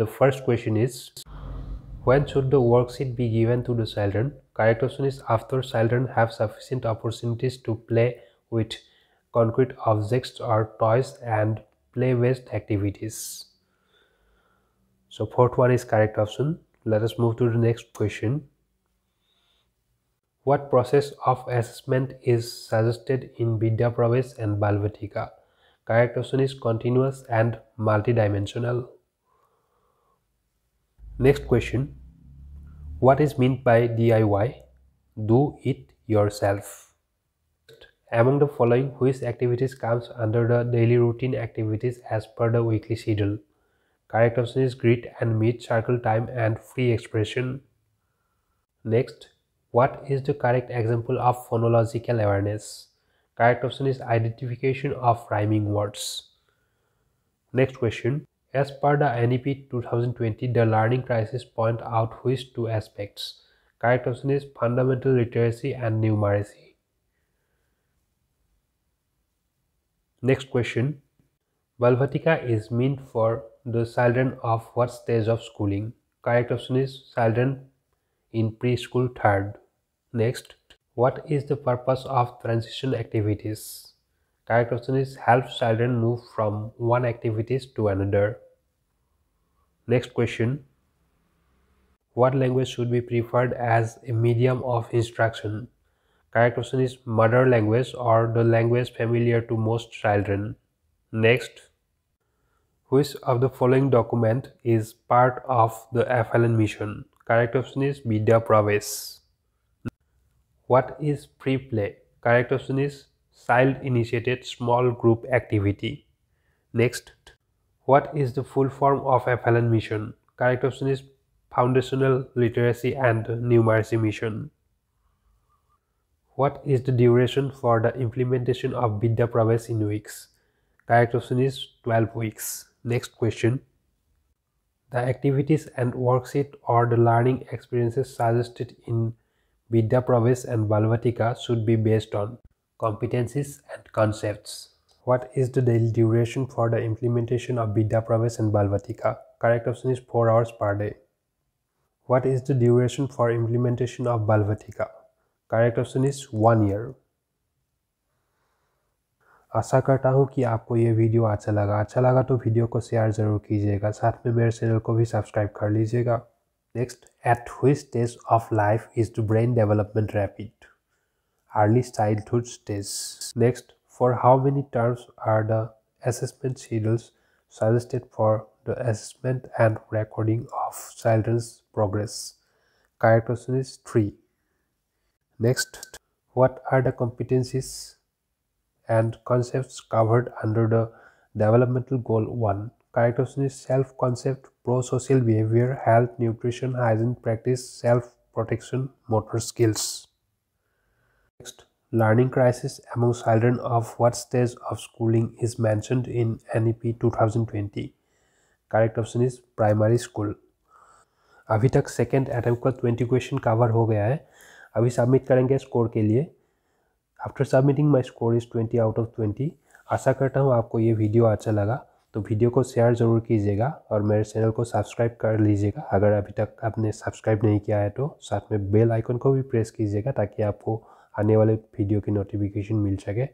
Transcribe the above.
The first question is When should the worksheet be given to the children? Correct option is after children have sufficient opportunities to play with concrete objects or toys and play-based activities. So fourth one is correct option. Let us move to the next question. What process of assessment is suggested in Vidya Pravesh and Balvatika? Correct option is continuous and multidimensional. Next question What is meant by DIY? Do it yourself. Among the following, which activities comes under the daily routine activities as per the weekly schedule? Correct option is greet and meet circle time and free expression. Next, what is the correct example of phonological awareness? Correct option is identification of rhyming words. Next question, as per the NEP 2020, the learning crisis point out which two aspects? Correct option is fundamental literacy and numeracy. Next question. Valvatica is meant for the children of what stage of schooling? Correct option is children in preschool third. Next, what is the purpose of transition activities? Correct option is helps children move from one activities to another. Next question. What language should be preferred as a medium of instruction? Correct option is mother language or the language familiar to most children. Next. Which of the following document is part of the FLN mission? Correct option is media Pravesh. What is pre-play? Correct option is child initiated small group activity. Next, what is the full form of FLN mission? Correct option is Foundational Literacy and Numeracy Mission. What is the duration for the implementation of Vidya Pravesh in weeks? Correct option is 12 weeks. Next question. The activities and worksheet or the learning experiences suggested in Vidya Pravesh and Balvatika should be based on competencies and concepts. What is the daily duration for the implementation of Vidya Pravesh and Balvatika? Correct option is 4 hours per day. What is the duration for implementation of Balvatika? Correct option is 1 year. आशा करता हूँ कि आपको ये video अच्छा लगा अच्छा लगा तो वीडियो को शेयर ज़रूर कीजिएगा साथ में मेरे चैनल को भी सब्सक्राइब कर लीजिएगा नेक्स्ट एट हुई stage of life is to brain development rapid early childhood stage. Next, for how many terms are the assessment schedules suggested for the assessment and recording of children's progress? Correct is 3. Next, what are the competencies and concepts covered under the developmental goal 1? Correct is self-concept, pro-social behavior, health, nutrition, hygiene practice, self-protection, motor skills. Next, learning crisis among children of what stage of schooling is mentioned in NEP 2020? Correct option is primary school अभी तक second attempt का twenty question cover हो गया है अभी submit करेंगे score के लिए after submitting my score is twenty out of twenty आशा करता हूँ आपको ये वीडियो अच्छा लगा तो वीडियो को शेयर ज़रूर कीजिएगा और मेरे चैनल को सब्सक्राइब कर लीजिएगा अगर अभी तक आपने सब्सक्राइब नहीं किया है तो साथ में बेल आइकन को भी प्रेस कीजिएगा ताकि आपको आने वाले वीडियो की नोटिफिकेशन मिल सके